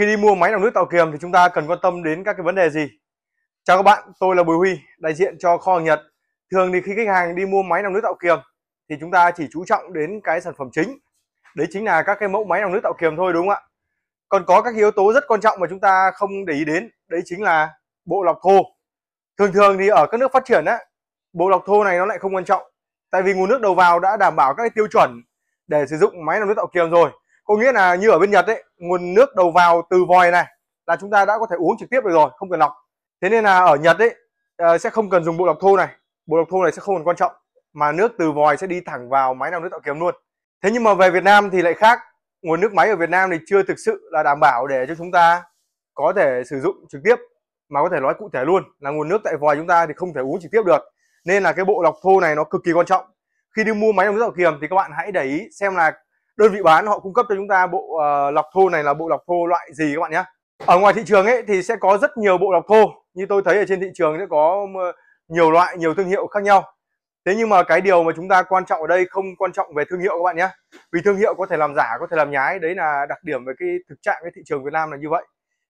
Khi đi mua máy lọc nước tạo kiềm thì chúng ta cần quan tâm đến các cái vấn đề gì? Chào các bạn, tôi là Bùi Huy, đại diện cho kho hàng Nhật. Thường thì khi khách hàng đi mua máy lọc nước tạo kiềm thì chúng ta chỉ chú trọng đến cái sản phẩm chính. Đấy chính là các cái mẫu máy lọc nước tạo kiềm thôi đúng không ạ? Còn có các yếu tố rất quan trọng mà chúng ta không để ý đến, đấy chính là bộ lọc thô. Thường thường thì ở các nước phát triển á, bộ lọc thô này nó lại không quan trọng. Tại vì nguồn nước đầu vào đã đảm bảo các cái tiêu chuẩn để sử dụng máy lọc nước tạo kiềm rồi có nghĩa là như ở bên Nhật ấy nguồn nước đầu vào từ vòi này là chúng ta đã có thể uống trực tiếp được rồi không cần lọc thế nên là ở Nhật ấy ờ, sẽ không cần dùng bộ lọc thô này bộ lọc thô này sẽ không còn quan trọng mà nước từ vòi sẽ đi thẳng vào máy làm nước tạo kiếm luôn thế nhưng mà về Việt Nam thì lại khác nguồn nước máy ở Việt Nam thì chưa thực sự là đảm bảo để cho chúng ta có thể sử dụng trực tiếp mà có thể nói cụ thể luôn là nguồn nước tại vòi chúng ta thì không thể uống trực tiếp được nên là cái bộ lọc thô này nó cực kỳ quan trọng khi đi mua máy làm nước tạo kiềm thì các bạn hãy để ý xem là đơn vị bán họ cung cấp cho chúng ta bộ uh, lọc thô này là bộ lọc thô loại gì các bạn nhé ở ngoài thị trường ấy thì sẽ có rất nhiều bộ lọc thô như tôi thấy ở trên thị trường sẽ có ờ, nhiều loại nhiều thương hiệu khác nhau thế nhưng mà cái điều mà chúng ta quan trọng ở đây không quan trọng về thương hiệu các bạn nhé vì thương hiệu có thể làm giả có thể làm nhái đấy là đặc điểm về cái thực trạng cái thị trường việt nam là như vậy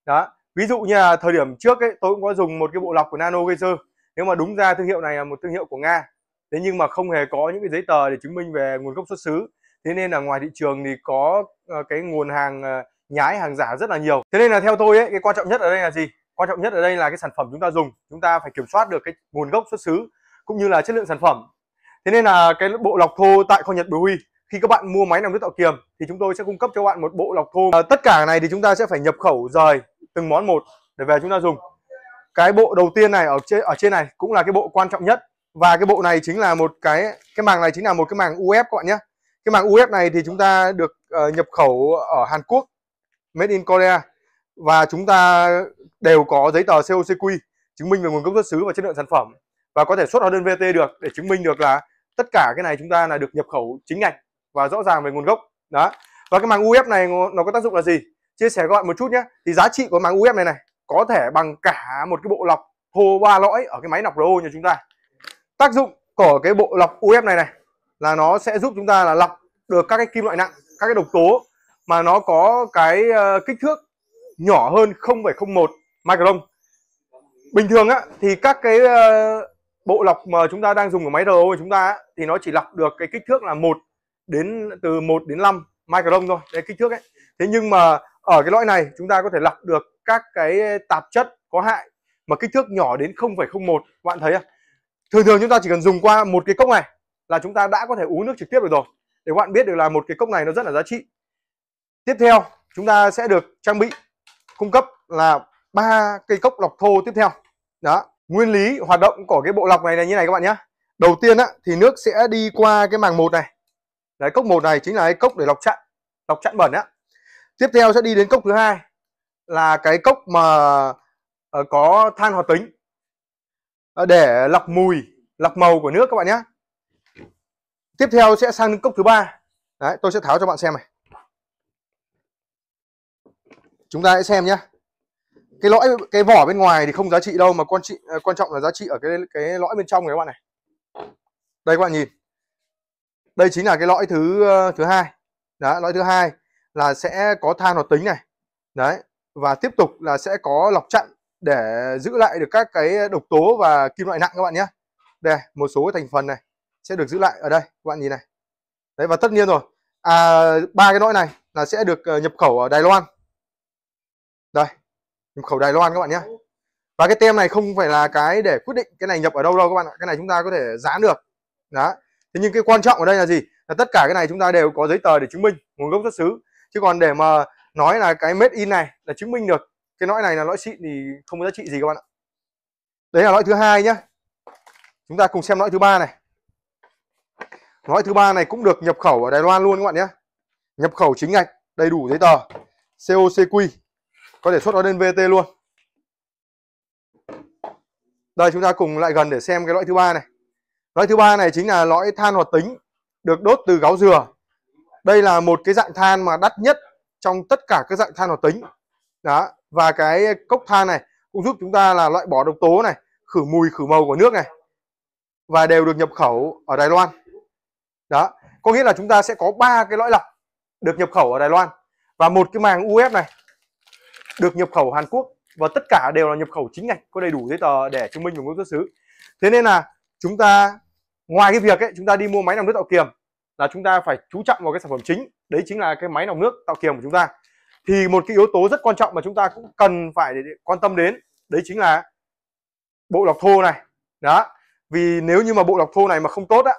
đó ví dụ như là thời điểm trước ấy tôi cũng có dùng một cái bộ lọc của nano geyser nếu mà đúng ra thương hiệu này là một thương hiệu của nga thế nhưng mà không hề có những cái giấy tờ để chứng minh về nguồn gốc xuất xứ thế nên là ngoài thị trường thì có ờ, cái nguồn hàng ờ, nhái hàng giả rất là nhiều thế nên là theo tôi ấy cái quan trọng nhất ở đây là gì quan trọng nhất ở đây là cái sản phẩm chúng ta dùng chúng ta phải kiểm soát được cái nguồn gốc xuất xứ cũng như là chất lượng sản phẩm thế nên là cái bộ lọc thô tại kho nhật bùi huy khi các bạn mua máy làm nước tạo kiềm thì chúng tôi sẽ cung cấp cho bạn một bộ lọc thô à, tất cả này thì chúng ta sẽ phải nhập khẩu rời từng món một để về chúng ta dùng cái bộ đầu tiên này ở trên ở trên này cũng là cái bộ quan trọng nhất và cái bộ này chính là một cái cái màng này chính là một cái màng UF các bạn nhé cái màng UF này thì chúng ta được uh, nhập khẩu ở Hàn Quốc made in Korea và chúng ta đều có giấy tờ COCQ chứng minh về nguồn gốc xuất xứ và chất lượng sản phẩm và có thể xuất hóa đơn VT được để chứng minh được là tất cả cái này chúng ta là được nhập khẩu chính ngạch và rõ ràng về nguồn gốc đó và cái màng UF này nó có tác dụng là gì chia sẻ gọi một chút nhé thì giá trị của màng UF này này có thể bằng cả một cái bộ lọc hồ ba lõi ở cái máy lọc RO nhà chúng ta tác dụng của cái bộ lọc UF này này là nó sẽ giúp chúng ta là lọc được các cái kim loại nặng các cái độc tố mà nó có cái ờ, kích thước nhỏ hơn 0,01 micron bình thường á thì các cái ờ, bộ lọc mà chúng ta đang dùng ở máy RO của chúng ta á, thì nó chỉ lọc được cái kích thước là một đến từ 1 đến 5 micron thôi cái kích thước ấy thế nhưng mà ở cái lõi này chúng ta có thể lọc được các cái tạp chất có hại mà kích thước nhỏ đến 0,01 bạn thấy không thường thường chúng ta chỉ cần dùng qua một cái cốc này là chúng ta đã có thể uống nước trực tiếp được rồi để các bạn biết được là một cái cốc này nó rất là giá trị tiếp theo chúng ta sẽ được trang bị cung cấp là ba cây cốc lọc thô tiếp theo đó nguyên lý hoạt động của cái bộ lọc này là như này các bạn nhé đầu tiên á, thì nước sẽ đi qua cái màng một này đấy cốc một này chính là cái cốc để lọc chặn lọc chặn bẩn á tiếp theo sẽ đi đến cốc thứ hai là cái cốc mà ờ, có than hoạt tính ờ, để lọc mùi lọc màu của nước các bạn nhé tiếp theo sẽ sang đến cốc thứ ba đấy tôi sẽ tháo cho bạn xem này chúng ta hãy xem nhé cái lõi cái vỏ bên ngoài thì không giá trị đâu mà quan trị à, quan trọng là giá trị ở cái cái lõi bên trong này các bạn này đây các bạn nhìn đây chính là cái lõi thứ ờ, thứ hai đấy lõi thứ hai là sẽ có than hoạt tính này đấy và tiếp tục là sẽ có lọc chặn để giữ lại được các cái độc tố và kim loại nặng các bạn nhé đây một số thành phần này sẽ được giữ lại ở đây các bạn nhìn này đấy và tất nhiên rồi à ba cái nỗi này là sẽ được ờ, nhập khẩu ở Đài Loan đây nhập khẩu Đài Loan các bạn nhé và cái tem này không phải là cái để quyết định cái này nhập ở đâu đâu các bạn ạ cái này chúng ta có thể dán được đó thế nhưng cái quan trọng ở đây là gì là tất cả cái này chúng ta đều có giấy tờ để chứng minh nguồn gốc xuất xứ chứ còn để mà nói là cái made in này là chứng minh được cái lõi này là lõi xịn thì không có giá trị gì các bạn ạ đấy là lõi thứ hai nhé. chúng ta cùng xem lõi thứ ba này Loại thứ ba này cũng được nhập khẩu ở Đài Loan luôn các bạn nhé. Nhập khẩu chính ngạch, đầy đủ giấy tờ, COCQ, có thể xuất hóa đơn VT luôn. Đây chúng ta cùng lại gần để xem cái loại thứ ba này. Loại thứ ba này chính là lõi than hoạt tính được đốt từ gáo dừa. Đây là một cái dạng than mà đắt nhất trong tất cả các dạng than hoạt tính. Đó, và cái cốc than này cũng giúp chúng ta là loại bỏ độc tố này, khử mùi khử màu của nước này và đều được nhập khẩu ở Đài Loan đó có nghĩa là chúng ta sẽ có ba cái lõi lọc được nhập khẩu ở Đài Loan và một cái màng UF này được nhập khẩu Hàn Quốc và tất cả đều là nhập khẩu chính ngạch có đầy đủ giấy tờ để chứng minh nguồn gốc xuất xứ thế nên là chúng ta ngoài cái việc ấy, chúng ta đi mua máy lọc nước tạo kiềm là chúng ta phải chú trọng vào cái sản phẩm chính đấy chính là cái máy lọc nước tạo kiềm của chúng ta thì một cái yếu tố rất quan trọng mà chúng ta cũng cần phải để quan tâm đến đấy chính là bộ lọc thô này đó vì nếu như mà bộ lọc thô này mà không tốt á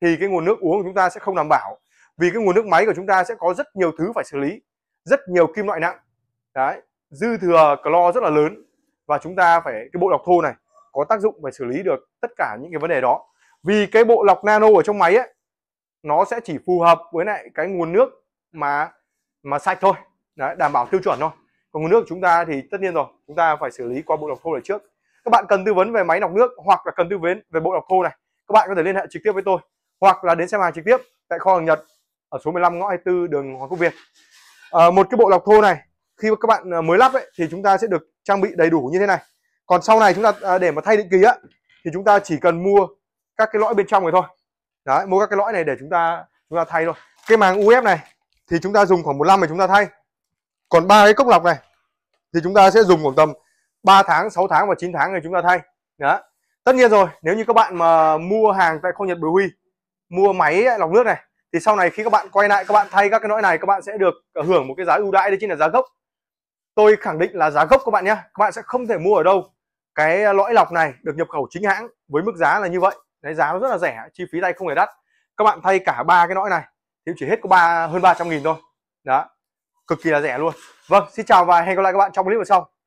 thì cái nguồn nước uống của chúng ta sẽ không đảm bảo vì cái nguồn nước máy của chúng ta sẽ có rất nhiều thứ phải xử lý rất nhiều kim loại nặng đấy dư thừa clo rất là lớn và chúng ta phải cái bộ lọc thô này có tác dụng phải xử lý được tất cả những cái vấn đề đó vì cái bộ lọc nano ở trong máy ấy nó sẽ chỉ phù hợp với lại cái nguồn nước mà mà sạch thôi đấy, đảm bảo tiêu chuẩn thôi còn nguồn nước của chúng ta thì tất nhiên rồi chúng ta phải xử lý qua bộ lọc thô này trước các bạn cần tư vấn về máy lọc nước hoặc là cần tư vấn về bộ lọc thô này các bạn có thể liên hệ trực tiếp với tôi hoặc là đến xem hàng trực tiếp tại kho hàng Nhật ở số 15 ngõ 24 đường Hoàng Quốc Việt à, một cái bộ lọc thô này khi các bạn ờ, mới lắp ấy, thì chúng ta sẽ được trang bị đầy đủ như thế này còn sau này chúng ta ờ, để mà thay định kỳ á thì chúng ta chỉ cần mua các cái lõi bên trong rồi thôi đấy mua các cái lõi này để chúng ta chúng ta thay thôi cái màng UF này thì chúng ta dùng khoảng một năm mà chúng ta thay còn ba cái cốc lọc này thì chúng ta sẽ dùng khoảng tầm 3 tháng 6 tháng và 9 tháng để chúng ta thay đó tất nhiên rồi nếu như các bạn mà mua hàng tại kho nhật bửu huy mua máy lọc nước này thì sau này khi các bạn quay lại các bạn thay các cái lõi này các bạn sẽ được ờ, hưởng một cái giá ưu đãi đấy chính là giá gốc tôi khẳng định là giá gốc các bạn nhé các bạn sẽ không thể mua ở đâu cái ờ, lõi lọc này được nhập khẩu chính hãng với mức giá là như vậy đấy giá nó rất là rẻ chi phí tay không hề đắt các bạn thay cả ba cái lõi này thì chỉ hết có ba hơn 300 nghìn thôi đó cực kỳ là rẻ luôn vâng xin chào và hẹn gặp lại các bạn trong clip lần sau